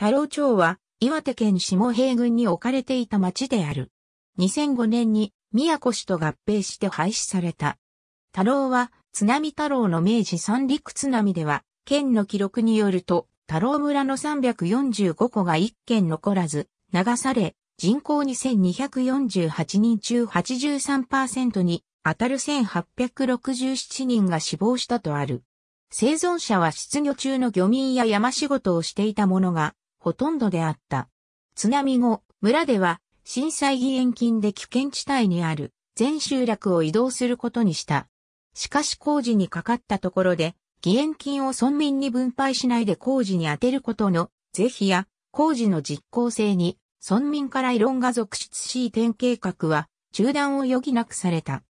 太郎町は岩手県下平郡に置かれていた町である。2005年に宮古市と合併して廃止された。太郎は津波太郎の明治三陸津波では、県の記録によると、太郎村の345戸が1軒残らず、流され、人口2248人中83%に当たる1867人が死亡したとある。生存者は失業中の漁民や山仕事をしていた者がほとんどであった。津波後、村では震災義援金で危険地帯にある全集落を移動することにした。しかし工事にかかったところで、義援金を村民に分配しないで工事に充てることの是非や工事の実効性に村民から異論が続出し移転計画は中断を余儀なくされた。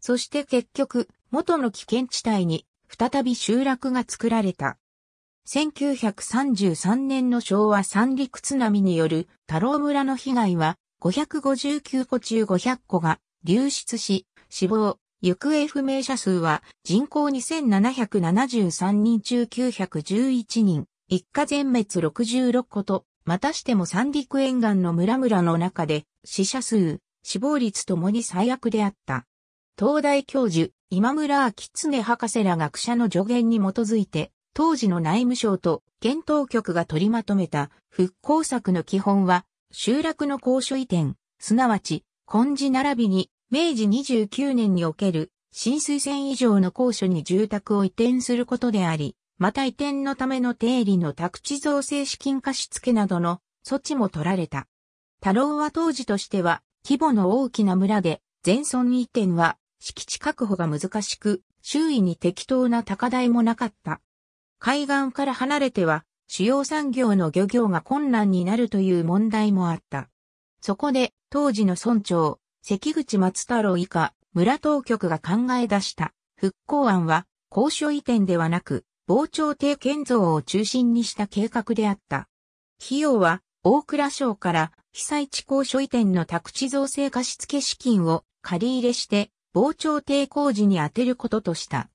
そして結局、元の危険地帯に再び集落が作られた。1933年の昭和三陸津波による太郎村の被害は559個中500個が流出し、死亡、行方不明者数は人口2773人中911人、一家全滅66個と、またしても三陸沿岸の村々の中で死者数、死亡率ともに最悪であった。東大教授、今村秋常博士ら学者の助言に基づいて、当時の内務省と検討局が取りまとめた復興策の基本は、集落の高所移転、すなわち、根治並びに、明治29年における、浸水線以上の高所に住宅を移転することであり、また移転のための定理の宅地造成資金貸付などの措置も取られた。太郎は当時としては、規模の大きな村で、全村移転は、敷地確保が難しく、周囲に適当な高台もなかった。海岸から離れては主要産業の漁業が困難になるという問題もあった。そこで当時の村長、関口松太郎以下村当局が考え出した復興案は高所移転ではなく防潮堤建造を中心にした計画であった。費用は大倉省から被災地高所移転の宅地造成貸付資金を借り入れして防潮堤工事に充てることとした。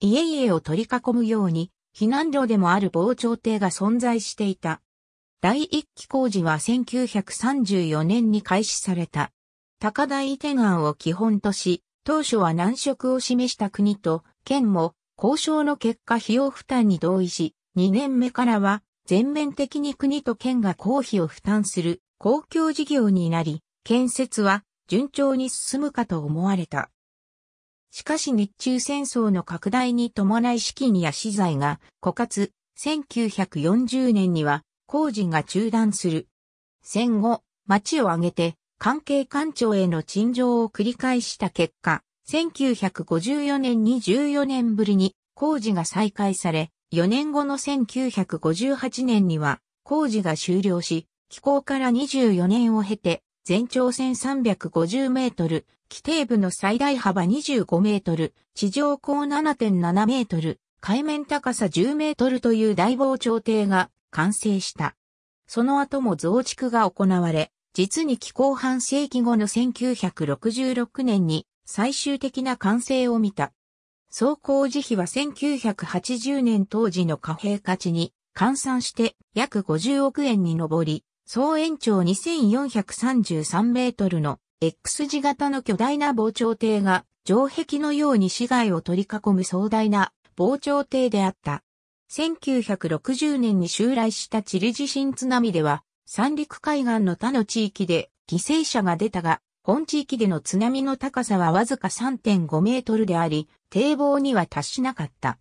家々を取り囲むように避難所でもある防潮堤が存在していた。第一期工事は1934年に開始された。高台移転案を基本とし、当初は難色を示した国と県も交渉の結果費用負担に同意し、2年目からは全面的に国と県が公費を負担する公共事業になり、建設は順調に進むかと思われた。しかし日中戦争の拡大に伴い資金や資材が枯渇、1940年には工事が中断する。戦後、町を挙げて関係官庁への陳情を繰り返した結果、1954年に14年ぶりに工事が再開され、4年後の1958年には工事が終了し、起工から24年を経て全長1350メートル、規定部の最大幅25メートル、地上高7.7メートル、海面高さ10メートルという大防潮堤が完成した。その後も増築が行われ、実に気候半世紀後の1966年に最終的な完成を見た。走行時費は1980年当時の貨幣価値に換算して約50億円に上り、総延長2433メートルの X 字型の巨大な防潮堤が城壁のように市街を取り囲む壮大な防潮堤であった。1960年に襲来したチリ地震津波では三陸海岸の他の地域で犠牲者が出たが、本地域での津波の高さはわずか3.5メートルであり、堤防には達しなかった。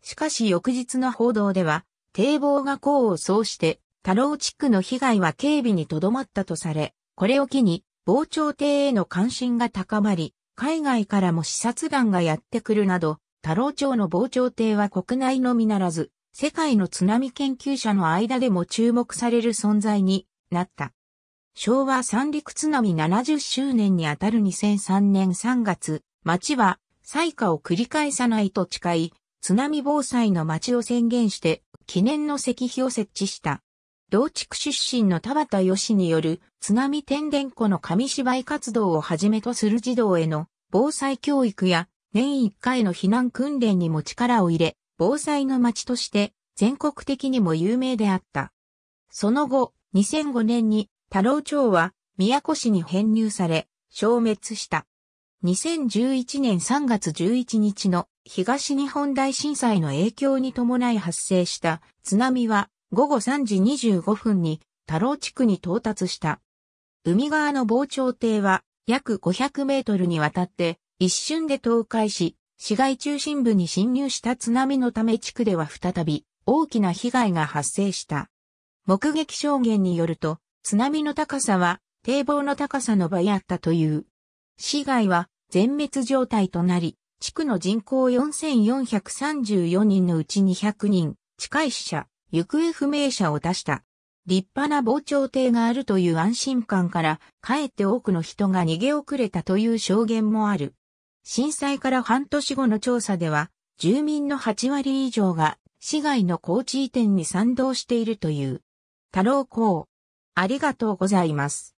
しかし翌日の報道では、堤防が功を奏して太郎地区の被害は警備にとどまったとされ、これを機に防潮堤への関心が高まり、海外からも視察団がやってくるなど、太郎町の防潮堤は国内のみならず、世界の津波研究者の間でも注目される存在になった。昭和三陸津波70周年にあたる2003年3月、町は災禍を繰り返さないと誓い、津波防災の町を宣言して記念の石碑を設置した。同地区出身の田畑義による津波天然湖の紙芝居活動をはじめとする児童への防災教育や年1回の避難訓練にも力を入れ、防災の街として全国的にも有名であった。その後、2005年に太郎町は宮古市に編入され、消滅した。2011年3月11日の東日本大震災の影響に伴い発生した津波は午後3時25分に太郎地区に到達した。海側の防潮堤は約500メートルにわたって一瞬で倒壊し、市街中心部に侵入した津波のため地区では再び大きな被害が発生した。目撃証言によると、津波の高さは堤防の高さの合あったという。市街は全滅状態となり、地区の人口4434人のうち200人、近い死者、行方不明者を出した。立派な防潮堤があるという安心感から、かえって多くの人が逃げ遅れたという証言もある。震災から半年後の調査では、住民の8割以上が市外の高地移転に賛同しているという。太郎公、ありがとうございます。